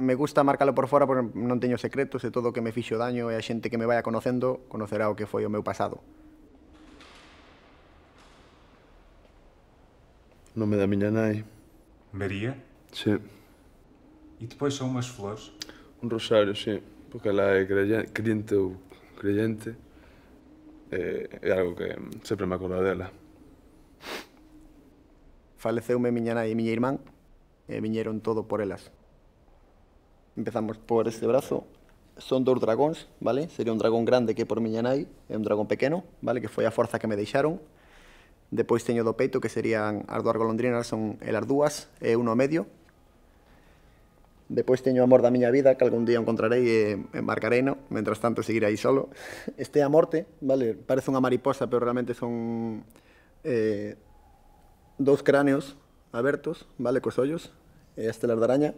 me gusta marcalo por fora porque non teño secretos e todo o que me fixo daño e a xente que me vaya conocendo conocerá o que foi o meu pasado. Nome da miña nai. María? Sí. E depois son unhas flores? Un rosario, sí, porque ela é creyente ou creyente. É, é algo que sempre me acordo dela. Faleceu-me miña nai e miña irmán e viñeron todo por elas. Empezamos por este brazo. Son dos dragóns, vale? Sería un dragón grande que por miña nai e un dragón pequeno, vale? Que foi a forza que me deixaron. Depois teño do peito que serían as dúas golondrinas, son el dúas e uno medio. Depois teño o amor da miña vida que algún día encontrarei e embarcarei no, mentras tanto seguiré aí solo. Este é a morte, vale? Parece unha mariposa, pero realmente son eh, dos cráneos abertos, vale, cos ollos, Este as telas araña,